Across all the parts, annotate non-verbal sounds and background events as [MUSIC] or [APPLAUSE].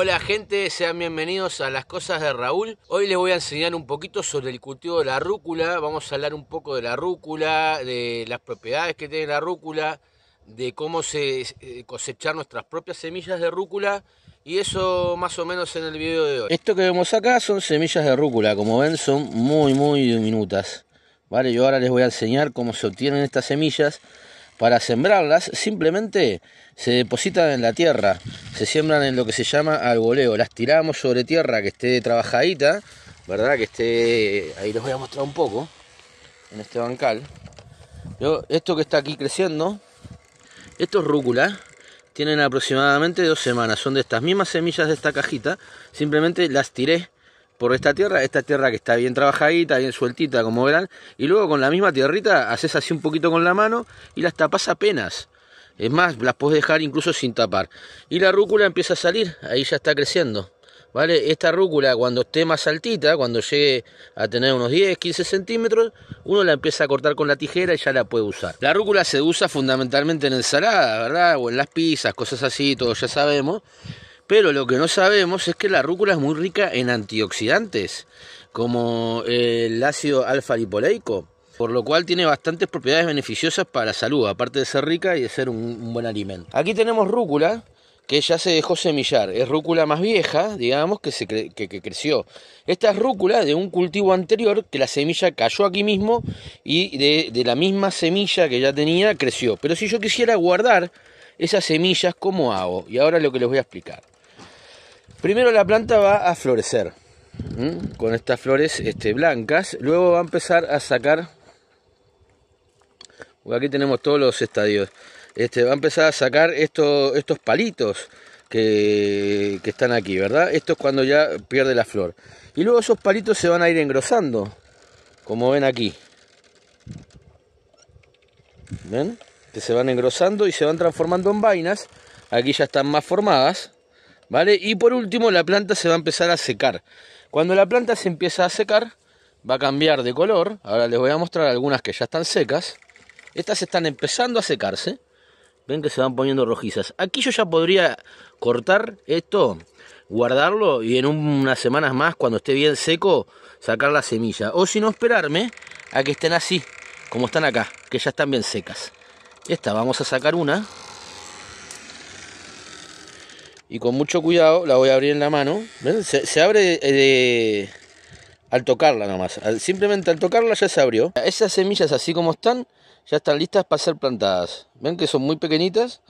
Hola gente, sean bienvenidos a Las Cosas de Raúl. Hoy les voy a enseñar un poquito sobre el cultivo de la rúcula. Vamos a hablar un poco de la rúcula, de las propiedades que tiene la rúcula, de cómo se eh, cosechar nuestras propias semillas de rúcula y eso más o menos en el video de hoy. Esto que vemos acá son semillas de rúcula, como ven son muy muy diminutas. Vale, yo ahora les voy a enseñar cómo se obtienen estas semillas para sembrarlas simplemente se depositan en la tierra, se siembran en lo que se llama arboleo, las tiramos sobre tierra que esté trabajadita, ¿verdad? Que esté, ahí les voy a mostrar un poco, en este bancal. Yo, esto que está aquí creciendo, estos rúculas tienen aproximadamente dos semanas, son de estas mismas semillas de esta cajita, simplemente las tiré por esta tierra, esta tierra que está bien trabajadita, bien sueltita, como verán, y luego con la misma tierrita haces así un poquito con la mano y las tapas apenas. Es más, las puedes dejar incluso sin tapar. Y la rúcula empieza a salir, ahí ya está creciendo. ¿Vale? Esta rúcula cuando esté más altita, cuando llegue a tener unos 10, 15 centímetros, uno la empieza a cortar con la tijera y ya la puede usar. La rúcula se usa fundamentalmente en ensalada, ¿verdad? O en las pizzas, cosas así, todos ya sabemos. Pero lo que no sabemos es que la rúcula es muy rica en antioxidantes, como el ácido alfa-lipoleico, por lo cual tiene bastantes propiedades beneficiosas para la salud, aparte de ser rica y de ser un, buen alimento. Aquí tenemos rúcula, que ya se dejó semillar. Es rúcula más vieja, digamos, que, se creció. Esta es rúcula de un cultivo anterior que la semilla cayó aquí mismo y de, la misma semilla que ya tenía creció. Pero si yo quisiera guardar esas semillas, ¿cómo hago? Y ahora lo que les voy a explicar. Primero la planta va a florecer con estas flores este, blancas. Luego va a empezar a sacar. Aquí tenemos todos los estadios. Este, va a empezar a sacar estos palitos que, que están aquí, ¿verdad? Esto es cuando ya pierde la flor. Y luego esos palitos se van a ir engrosando, como ven aquí. ¿Ven? Que se van engrosando y se van transformando en vainas. Aquí ya están más formadas. Y por último, la planta se va a empezar a secar. Cuando la planta se empieza a secar, va a cambiar de color. Ahora les voy a mostrar algunas que ya están secas. Estas están empezando a secarse. Ven que se van poniendo rojizas. Aquí yo ya podría cortar esto, guardarlo y en unas semanas más, cuando esté bien seco, sacar la semilla. O si no, esperarme a que estén así, como están acá, que ya están bien secas. Esta vamos a sacar una y con mucho cuidado la voy a abrir en la mano. Se, abre eh, al tocarla nomás. simplemente al tocarla ya se abrió. Esas semillas así como están, ya están listas para ser plantadas. Ven que son muy pequeñitas.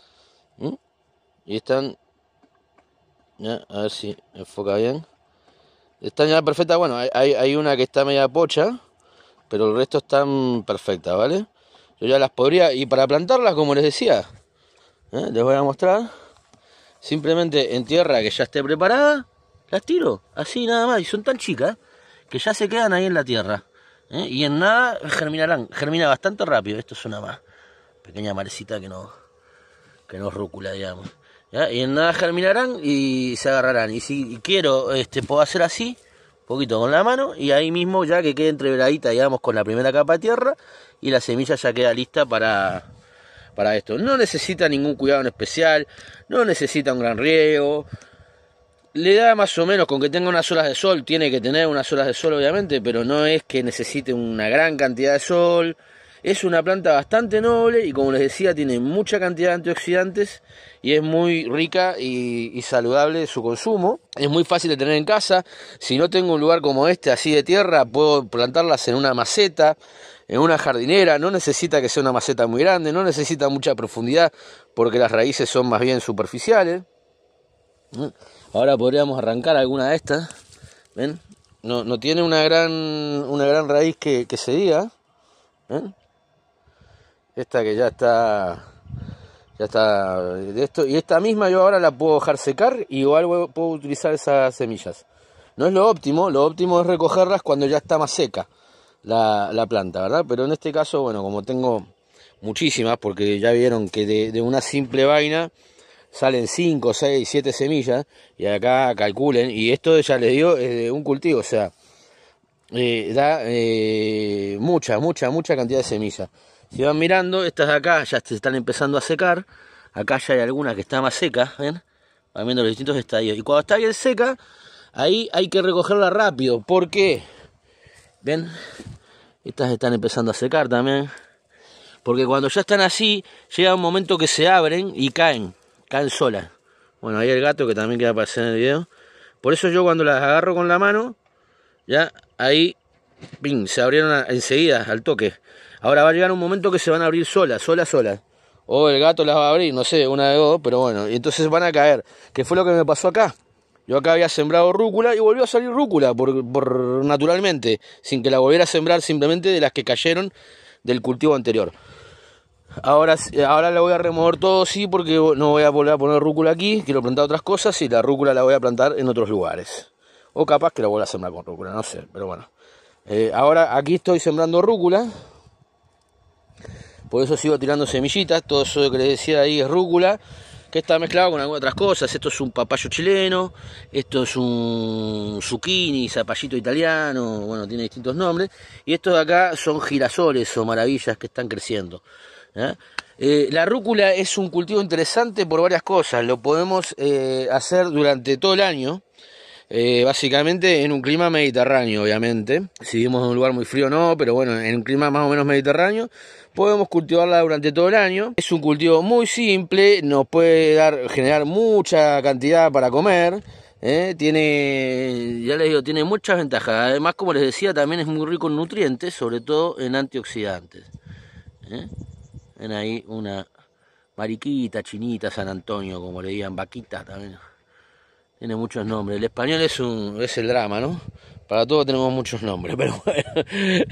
¿Mm? Y están... a ver si enfoca bien. Están ya perfectas. Bueno, hay, una que está media pocha. Pero el resto están perfectas, ¿vale? Yo ya las podría... Y para plantarlas, como les decía, ¿eh? les voy a mostrar Simplemente en tierra que ya esté preparada, las tiro, así nada más. Y son tan chicas que ya se quedan ahí en la tierra. ¿eh? Y en nada germinarán, germina bastante rápido. Esto es una más pequeña marecita que no, que no rúcula, digamos. Y en nada germinarán y se agarrarán. Y si quiero, este, puedo hacer así, un poquito con la mano, y ahí mismo ya que quede entreveradita, digamos, con la primera capa de tierra, y la semilla ya queda lista para para esto. No necesita ningún cuidado en especial, no necesita un gran riego. Le da más o menos con que tenga unas horas de sol, tiene que tener unas horas de sol obviamente, pero no es que necesite una gran cantidad de sol. Es una planta bastante noble y como les decía tiene mucha cantidad de antioxidantes y es muy rica y, y, saludable su consumo. Es muy fácil de tener en casa. Si no tengo un lugar como este así de tierra, puedo plantarlas en una maceta en una jardinera, no necesita que sea una maceta muy grande, no necesita mucha profundidad porque las raíces son más bien superficiales. ¿Mm? Ahora podríamos arrancar alguna de estas. No, tiene una gran, una gran raíz que, se diga. Esta que ya está. Ya está. esto, y esta misma yo ahora la puedo dejar secar y igual puedo utilizar esas semillas. No es lo óptimo, lo óptimo es recogerlas cuando ya está más seca la, planta, ¿verdad? Pero en este caso, bueno, como tengo muchísimas, porque ya vieron que de, una simple vaina salen 5, 6, 7 semillas, y acá calculen, y esto ya les dio un cultivo, o sea, eh, da eh, mucha, mucha, mucha cantidad de semillas. Si van mirando, estas de acá ya se están empezando a secar, acá ya hay algunas que están más secas, ¿ven? Van viendo los distintos estadios, y cuando está bien seca, ahí hay que recogerla rápido, ¿por qué? Estas están empezando a secar también. Porque cuando ya están así, llega un momento que se abren y caen. Caen solas. Bueno, ahí el gato que también queda aparecer en el video. Por eso yo cuando las agarro con la mano, ya ahí pin, se abrieron enseguida al toque. Ahora va a llegar un momento que se van a abrir solas, sola, solas. O el gato las va a abrir, no sé, una de dos, pero bueno, y entonces van a caer. Que fue lo que me pasó acá. Yo acá había sembrado rúcula y volvió a salir rúcula por, naturalmente, sin que la volviera a sembrar simplemente de las que cayeron del cultivo anterior. Ahora, ahora la voy a remover todo, sí, porque no voy a volver a poner rúcula aquí. Quiero plantar otras cosas y la rúcula la voy a plantar en otros lugares. O capaz que la vuelva a sembrar con rúcula, no sé, pero bueno. Eh, ahora aquí estoy sembrando rúcula. Por eso sigo tirando semillitas. Todo eso que les decía ahí es rúcula que está mezclado con algunas otras cosas. Esto es un papayo chileno, esto es un zucchini, zapallito italiano, bueno, tiene distintos nombres. Y estos de acá son girasoles o maravillas que están creciendo. ¿eh? Eh, la rúcula es un cultivo interesante por varias cosas. Lo podemos eh, hacer durante todo el año. Eh, básicamente en un clima mediterráneo, obviamente. Si vivimos en un lugar muy frío, no, pero bueno, en un clima más o menos mediterráneo, podemos cultivarla durante todo el año. Es un cultivo muy simple, nos puede dar, generar mucha cantidad para comer. ¿eh? tiene, ya les digo, tiene muchas ventajas. Además, como les decía, también es muy rico en nutrientes, sobre todo en antioxidantes. ¿eh? Ven ahí una mariquita, chinita, San Antonio, como le digan, vaquita también tiene muchos nombres. El español es, un, es el drama, ¿no? Para todos tenemos muchos nombres, [LAUGHS] pero bueno.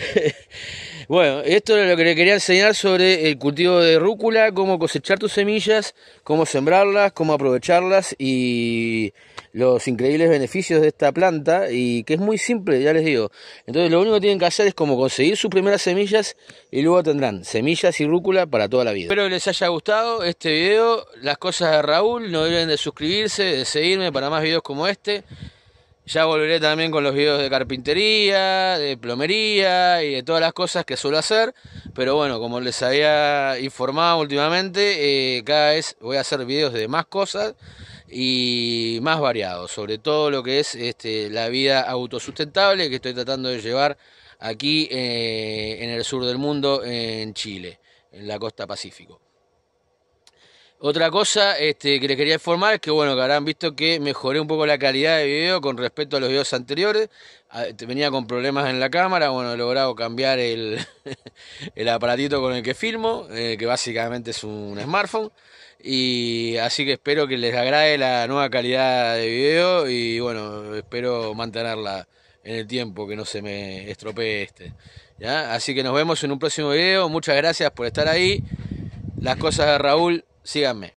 bueno, esto es lo que le quería enseñar sobre el cultivo de rúcula, cómo cosechar tus semillas, cómo sembrarlas, cómo aprovecharlas y los increíbles beneficios de esta planta y que es muy simple, ya les digo. Entonces lo único que tienen que hacer es como conseguir sus primeras semillas y luego tendrán semillas y rúcula para toda la vida. Espero que les haya gustado este video, las cosas de Raúl, no olviden de suscribirse, de seguirme para más videos como este. Ya volveré también con los videos de carpintería, de plomería y de todas las cosas que suelo hacer. Pero bueno, como les había informado últimamente, eh, cada vez voy a hacer videos de más cosas y más variado, sobre todo lo que es este, la vida autosustentable que estoy tratando de llevar aquí eh, en el sur del mundo, en Chile, en la costa Pacífico. Otra cosa este, que les quería informar es que, bueno, que habrán visto que mejoré un poco la calidad de video con respecto a los videos anteriores. Ah, venía con problemas en la cámara, bueno, he logrado cambiar el, [LAUGHS] el aparatito con el que filmo, eh, que básicamente es un smartphone. Y así que espero que les agrade la nueva calidad de video y bueno, espero mantenerla en el tiempo, que no se me estropee este. ¿ya? Así que nos vemos en un próximo video. Muchas gracias por estar ahí. Las cosas de Raúl, síganme.